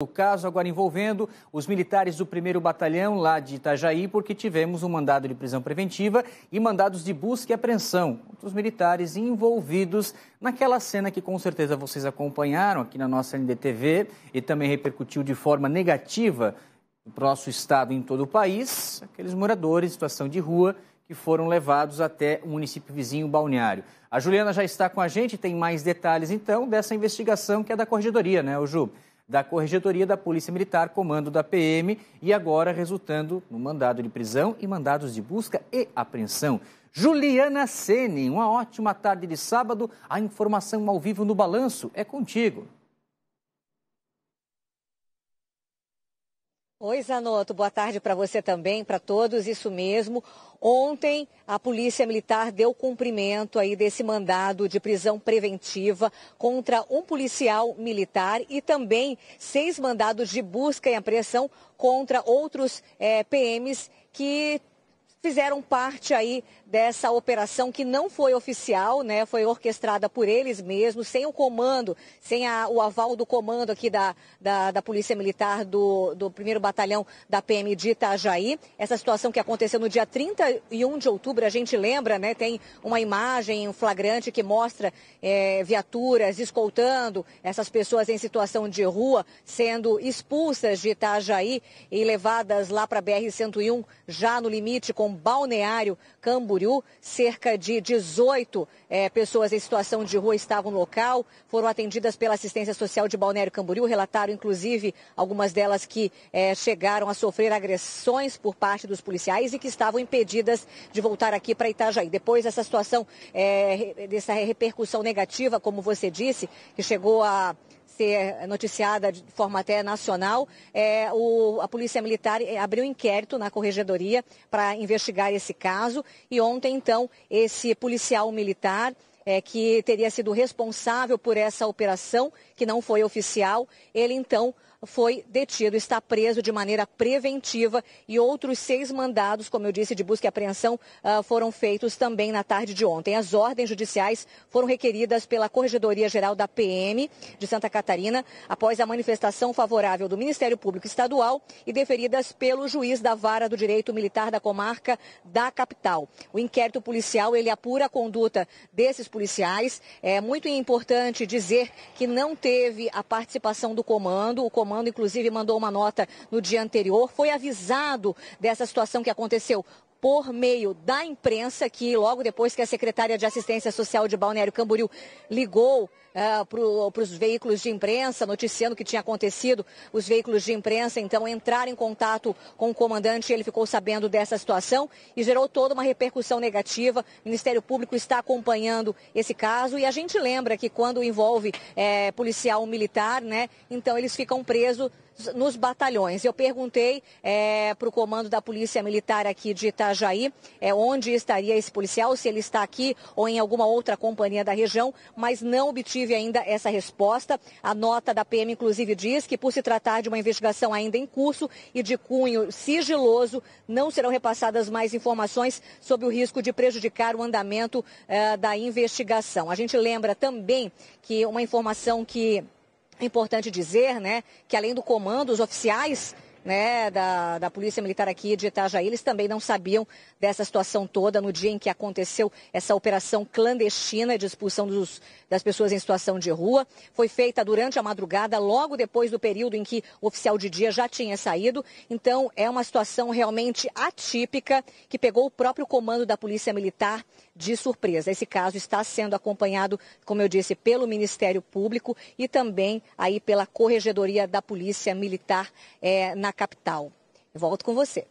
O caso agora envolvendo os militares do 1 Batalhão lá de Itajaí, porque tivemos um mandado de prisão preventiva e mandados de busca e apreensão dos militares envolvidos naquela cena que com certeza vocês acompanharam aqui na nossa NDTV e também repercutiu de forma negativa para o nosso estado em todo o país, aqueles moradores em situação de rua que foram levados até o município vizinho Balneário. A Juliana já está com a gente, tem mais detalhes então dessa investigação que é da corregedoria, né, o Ju? da Corregedoria da Polícia Militar, comando da PM, e agora resultando no mandado de prisão e mandados de busca e apreensão. Juliana Sene, uma ótima tarde de sábado. A informação ao vivo no Balanço é contigo. Oi, Zanotto. Boa tarde para você também, para todos. Isso mesmo. Ontem, a Polícia Militar deu cumprimento aí desse mandado de prisão preventiva contra um policial militar e também seis mandados de busca e apreensão contra outros é, eh, PMs que fizeram parte aí dessa operação que não foi oficial, né? Foi orquestrada por eles mesmos, sem o comando, sem a, o aval do comando aqui da, da, da Polícia Militar do, do 1 Batalhão da PM de Itajaí. Essa situação que aconteceu no dia 31 de outubro, a gente lembra, né? Tem uma imagem, um flagrante que mostra é, viaturas escoltando essas pessoas em situação de rua sendo expulsas de Itajaí e levadas lá para a BR-101, já no limite com Balneário Camboriú. Cerca de 18 é, eh, pessoas em situação de rua estavam no local, foram atendidas pela assistência social de Balneário Camboriú, relataram inclusive algumas delas que é, chegaram a sofrer agressões por parte dos policiais e que estavam impedidas de voltar aqui para Itajaí. Depois dessa situação, é, dessa repercussão negativa, como você disse, que chegou a ser noticiada de forma até nacional, é, o, a Polícia Militar eh, abriu inquérito na Corregedoria para investigar esse caso. E ontem, então, esse policial militar é, que teria sido responsável por essa operação, que não foi oficial, ele então foi detido, está preso de maneira preventiva e outros seis mandados, como eu disse, de busca e apreensão ah, foram feitos também na tarde de ontem. As ordens judiciais foram requeridas pela Corregedoria Geral da PM de Santa Catarina após a manifestação favorável do Ministério Público Estadual e deferidas pelo juiz da Vara do Direito Militar da Comarca da Capital. O inquérito policial ele apura a conduta desses policiais. É muito importante dizer que não teve a participação do comando. O comando comando, inclusive, mandou uma nota no dia anterior, foi avisado dessa situação que aconteceu por meio da imprensa, que logo depois que a secretária de Assistência Social de Balneário Camboriú ligou é, eh, para os veículos de imprensa, noticiando o que tinha acontecido, os veículos de imprensa então entraram em contato com o comandante, ele ficou sabendo dessa situação e gerou toda uma repercussão negativa. O Ministério Público está acompanhando esse caso e a gente lembra que quando envolve é, policial militar, né, então eles ficam presos nos batalhões. Eu perguntei é, eh, para o comando da Polícia Militar aqui de Itajaí, Itajaí, é onde estaria esse policial, se ele está aqui ou em alguma outra companhia da região, mas não obtive ainda essa resposta. A nota da PM, inclusive, diz que, por se tratar de uma investigação ainda em curso e de cunho sigiloso, não serão repassadas mais informações sobre o risco de prejudicar o andamento eh, da investigação. A gente lembra também que uma informação que é importante dizer, né, que além do comando, os oficiais né, da, da Polícia Militar aqui de Itajaí, eles também não sabiam dessa situação toda no dia em que aconteceu essa operação clandestina de expulsão dos, das pessoas em situação de rua. Foi feita durante a madrugada, logo depois do período em que o oficial de dia já tinha saído. Então, é uma situação realmente atípica que pegou o próprio comando da Polícia Militar de surpresa. Esse caso está sendo acompanhado, como eu disse, pelo Ministério Público e também aí pela Corregedoria da Polícia Militar é, na capital. volto com você.